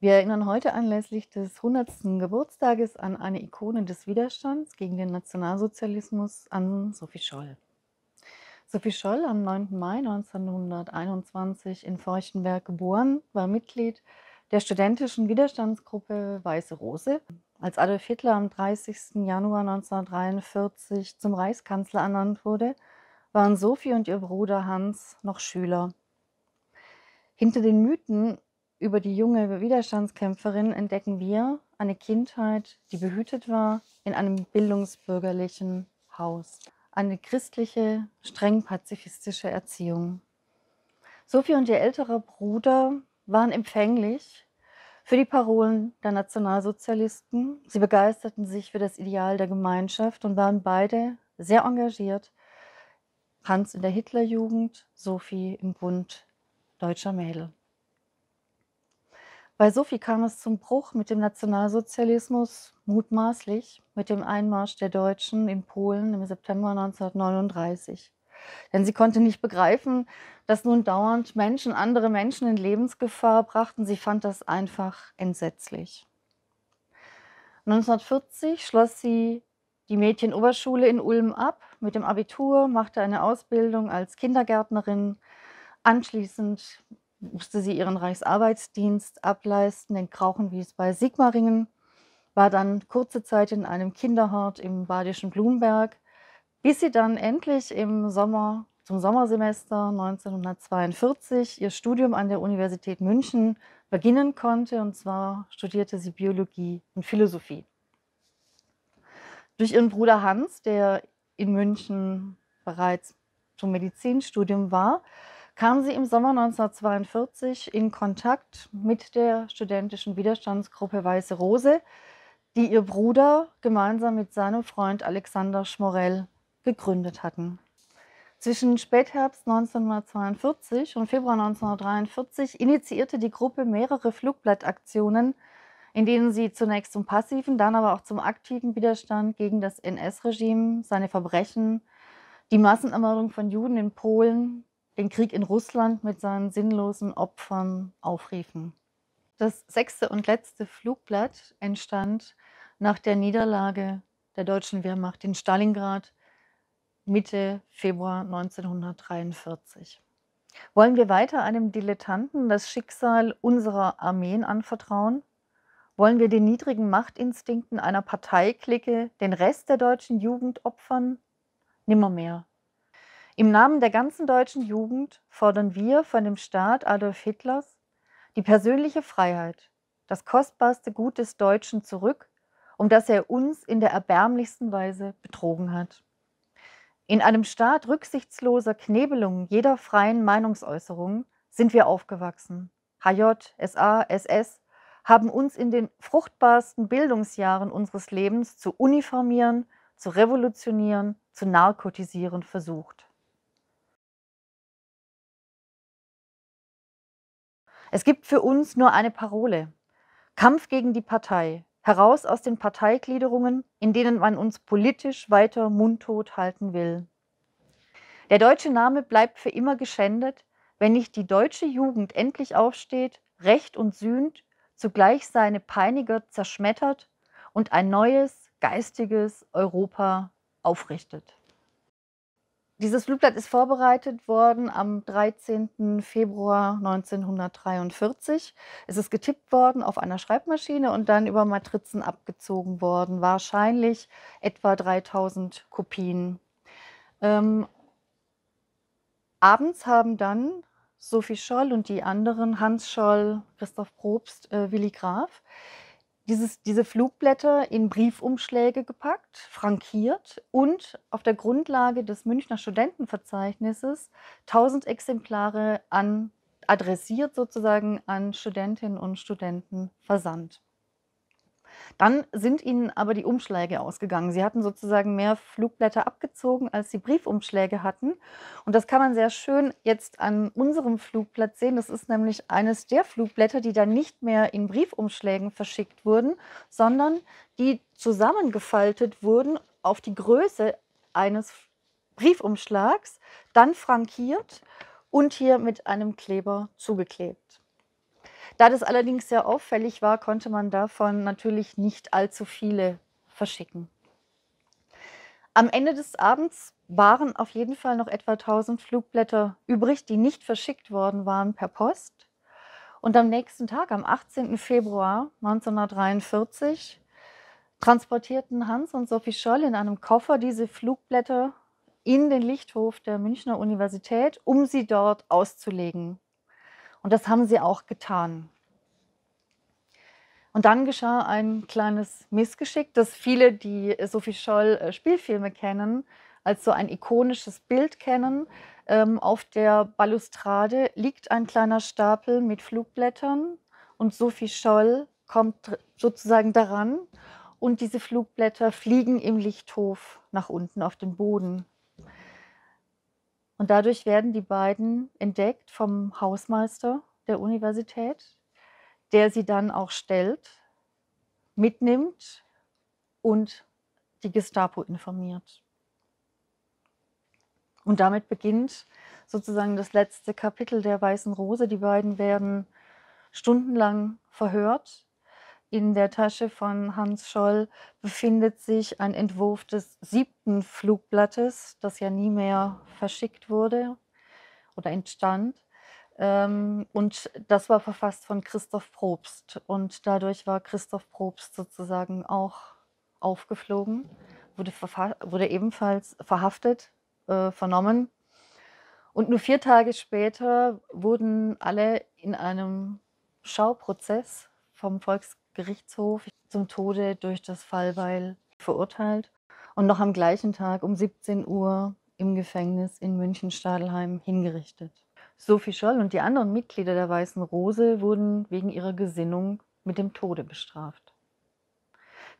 Wir erinnern heute anlässlich des 100. Geburtstages an eine Ikone des Widerstands gegen den Nationalsozialismus an Sophie Scholl. Sophie Scholl, am 9. Mai 1921 in Feuchtenberg geboren, war Mitglied der studentischen Widerstandsgruppe Weiße Rose. Als Adolf Hitler am 30. Januar 1943 zum Reichskanzler ernannt wurde, waren Sophie und ihr Bruder Hans noch Schüler. Hinter den Mythen über die junge Widerstandskämpferin entdecken wir eine Kindheit, die behütet war in einem bildungsbürgerlichen Haus. Eine christliche, streng pazifistische Erziehung. Sophie und ihr älterer Bruder waren empfänglich für die Parolen der Nationalsozialisten. Sie begeisterten sich für das Ideal der Gemeinschaft und waren beide sehr engagiert. Hans in der Hitlerjugend, Sophie im Bund deutscher Mädel. Bei Sophie kam es zum Bruch mit dem Nationalsozialismus, mutmaßlich mit dem Einmarsch der Deutschen in Polen im September 1939. Denn sie konnte nicht begreifen, dass nun dauernd Menschen andere Menschen in Lebensgefahr brachten. Sie fand das einfach entsetzlich. 1940 schloss sie die Mädchenoberschule in Ulm ab mit dem Abitur, machte eine Ausbildung als Kindergärtnerin. Anschließend musste sie ihren Reichsarbeitsdienst ableisten in Krauchenwies bei Sigmaringen, war dann kurze Zeit in einem Kinderhort im badischen Blumberg, bis sie dann endlich im Sommer, zum Sommersemester 1942 ihr Studium an der Universität München beginnen konnte. Und zwar studierte sie Biologie und Philosophie. Durch ihren Bruder Hans, der in München bereits zum Medizinstudium war, kam sie im Sommer 1942 in Kontakt mit der studentischen Widerstandsgruppe Weiße Rose, die ihr Bruder gemeinsam mit seinem Freund Alexander Schmorell gegründet hatten. Zwischen Spätherbst 1942 und Februar 1943 initiierte die Gruppe mehrere Flugblattaktionen, in denen sie zunächst zum passiven, dann aber auch zum aktiven Widerstand gegen das NS-Regime, seine Verbrechen, die Massenermordung von Juden in Polen, den Krieg in Russland mit seinen sinnlosen Opfern aufriefen. Das sechste und letzte Flugblatt entstand nach der Niederlage der deutschen Wehrmacht in Stalingrad Mitte Februar 1943. Wollen wir weiter einem Dilettanten das Schicksal unserer Armeen anvertrauen? Wollen wir den niedrigen Machtinstinkten einer Parteiklicke den Rest der deutschen Jugend opfern? Nimmermehr. Im Namen der ganzen deutschen Jugend fordern wir von dem Staat Adolf Hitlers die persönliche Freiheit, das kostbarste Gut des Deutschen zurück, um das er uns in der erbärmlichsten Weise betrogen hat. In einem Staat rücksichtsloser Knebelung jeder freien Meinungsäußerung sind wir aufgewachsen. HJ, SA, SS haben uns in den fruchtbarsten Bildungsjahren unseres Lebens zu uniformieren, zu revolutionieren, zu narkotisieren versucht. Es gibt für uns nur eine Parole. Kampf gegen die Partei. Heraus aus den Parteigliederungen, in denen man uns politisch weiter mundtot halten will. Der deutsche Name bleibt für immer geschändet, wenn nicht die deutsche Jugend endlich aufsteht, recht und sühnt, zugleich seine Peiniger zerschmettert und ein neues, geistiges Europa aufrichtet. Dieses Flugblatt ist vorbereitet worden am 13. Februar 1943. Es ist getippt worden auf einer Schreibmaschine und dann über Matrizen abgezogen worden. Wahrscheinlich etwa 3000 Kopien. Ähm, abends haben dann Sophie Scholl und die anderen, Hans Scholl, Christoph Probst, äh, Willi Graf, dieses, diese Flugblätter in Briefumschläge gepackt, frankiert und auf der Grundlage des Münchner Studentenverzeichnisses 1000 Exemplare an, adressiert sozusagen an Studentinnen und Studenten versandt. Dann sind ihnen aber die Umschläge ausgegangen. Sie hatten sozusagen mehr Flugblätter abgezogen, als sie Briefumschläge hatten. Und das kann man sehr schön jetzt an unserem Flugplatz sehen. Das ist nämlich eines der Flugblätter, die dann nicht mehr in Briefumschlägen verschickt wurden, sondern die zusammengefaltet wurden auf die Größe eines Briefumschlags, dann frankiert und hier mit einem Kleber zugeklebt. Da das allerdings sehr auffällig war, konnte man davon natürlich nicht allzu viele verschicken. Am Ende des Abends waren auf jeden Fall noch etwa 1000 Flugblätter übrig, die nicht verschickt worden waren per Post. Und am nächsten Tag, am 18. Februar 1943, transportierten Hans und Sophie Scholl in einem Koffer diese Flugblätter in den Lichthof der Münchner Universität, um sie dort auszulegen. Und das haben sie auch getan. Und dann geschah ein kleines Missgeschick, das viele, die Sophie Scholl äh, Spielfilme kennen, als so ein ikonisches Bild kennen. Ähm, auf der Balustrade liegt ein kleiner Stapel mit Flugblättern und Sophie Scholl kommt sozusagen daran und diese Flugblätter fliegen im Lichthof nach unten auf den Boden. Und dadurch werden die beiden entdeckt vom Hausmeister der Universität, der sie dann auch stellt, mitnimmt und die Gestapo informiert. Und damit beginnt sozusagen das letzte Kapitel der Weißen Rose. Die beiden werden stundenlang verhört in der Tasche von Hans Scholl befindet sich ein Entwurf des siebten Flugblattes, das ja nie mehr verschickt wurde oder entstand. Ähm, und das war verfasst von Christoph Probst. Und dadurch war Christoph Probst sozusagen auch aufgeflogen, wurde, wurde ebenfalls verhaftet, äh, vernommen. Und nur vier Tage später wurden alle in einem Schauprozess vom Volks Gerichtshof zum Tode durch das Fallbeil verurteilt und noch am gleichen Tag um 17 Uhr im Gefängnis in München-Stadelheim hingerichtet. Sophie Scholl und die anderen Mitglieder der Weißen Rose wurden wegen ihrer Gesinnung mit dem Tode bestraft.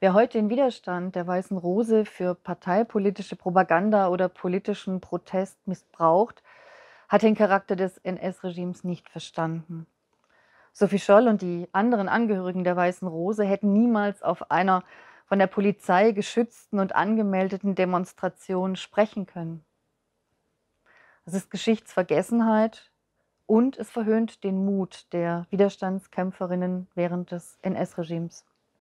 Wer heute den Widerstand der Weißen Rose für parteipolitische Propaganda oder politischen Protest missbraucht, hat den Charakter des NS-Regimes nicht verstanden. Sophie Scholl und die anderen Angehörigen der Weißen Rose hätten niemals auf einer von der Polizei geschützten und angemeldeten Demonstration sprechen können. Es ist Geschichtsvergessenheit und es verhöhnt den Mut der Widerstandskämpferinnen während des NS-Regimes.